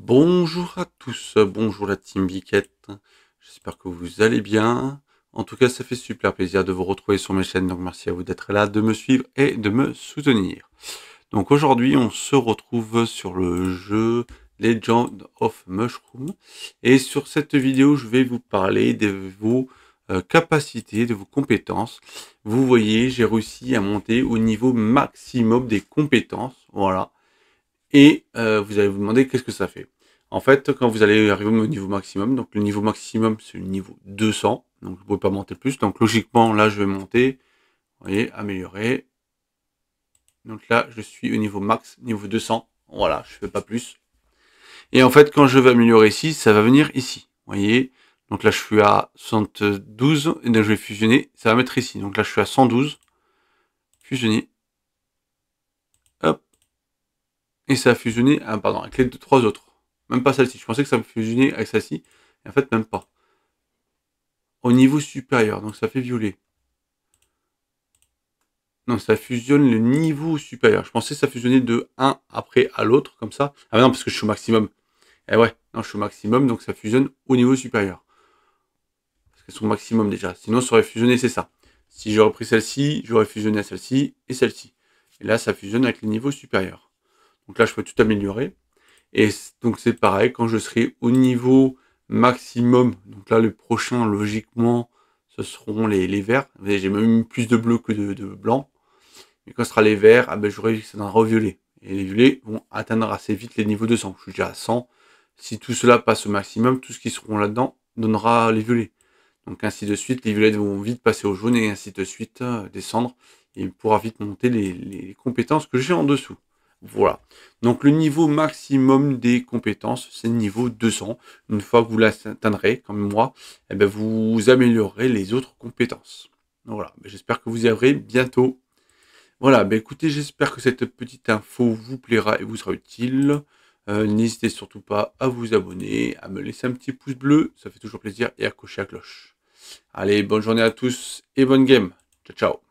Bonjour à tous, bonjour la team Biquette, j'espère que vous allez bien. En tout cas, ça fait super plaisir de vous retrouver sur mes chaînes, donc merci à vous d'être là, de me suivre et de me soutenir. Donc aujourd'hui, on se retrouve sur le jeu Legend of Mushroom. Et sur cette vidéo, je vais vous parler de vos euh, capacités, de vos compétences. Vous voyez, j'ai réussi à monter au niveau maximum des compétences. Voilà et euh, vous allez vous demander qu'est-ce que ça fait. En fait, quand vous allez arriver au niveau maximum, donc le niveau maximum c'est le niveau 200, donc vous ne pouvez pas monter plus, donc logiquement là je vais monter, vous voyez, améliorer. Donc là je suis au niveau max, niveau 200, voilà, je ne fais pas plus. Et en fait quand je vais améliorer ici, ça va venir ici, vous voyez. Donc là je suis à 72, et donc je vais fusionner, ça va mettre ici. Donc là je suis à 112, fusionner, et ça a fusionné ah, pardon, avec les deux, trois autres. Même pas celle-ci. Je pensais que ça fusionnait avec celle-ci. et En fait, même pas. Au niveau supérieur, donc ça fait violet. Non, ça fusionne le niveau supérieur. Je pensais que ça fusionnait de un après à l'autre, comme ça. Ah bah non, parce que je suis au maximum. Eh ouais, non, je suis au maximum, donc ça fusionne au niveau supérieur. Parce qu'elles sont au maximum déjà. Sinon, ça aurait fusionné, c'est ça. Si j'aurais pris celle-ci, j'aurais fusionné à celle-ci et celle-ci. Et là, ça fusionne avec le niveau supérieur. Donc là, je peux tout améliorer. Et donc c'est pareil, quand je serai au niveau maximum, donc là le prochain logiquement, ce seront les, les verts. J'ai même plus de bleu que de, blanc. Mais quand ce sera les verts, ah ben, j'aurai ça dans violet. Et les violets vont atteindre assez vite les niveaux de sang. Je suis déjà à 100. Si tout cela passe au maximum, tout ce qui seront là-dedans donnera les violets. Donc ainsi de suite, les violets vont vite passer au jaune et ainsi de suite euh, descendre. Et il pourra vite monter les compétences que j'ai en dessous. Voilà. Donc le niveau maximum des compétences, c'est le niveau 200. Une fois que vous l'atteindrez, comme moi, eh ben, vous améliorerez les autres compétences. Voilà. Ben, j'espère que vous y arriverez bientôt. Voilà, ben, écoutez, j'espère que cette petite info vous plaira et vous sera utile. Euh, n'hésitez surtout pas à vous abonner, à me laisser un petit pouce bleu, ça fait toujours plaisir, et à cocher la cloche. Allez, bonne journée à tous et bonne game. Ciao, ciao.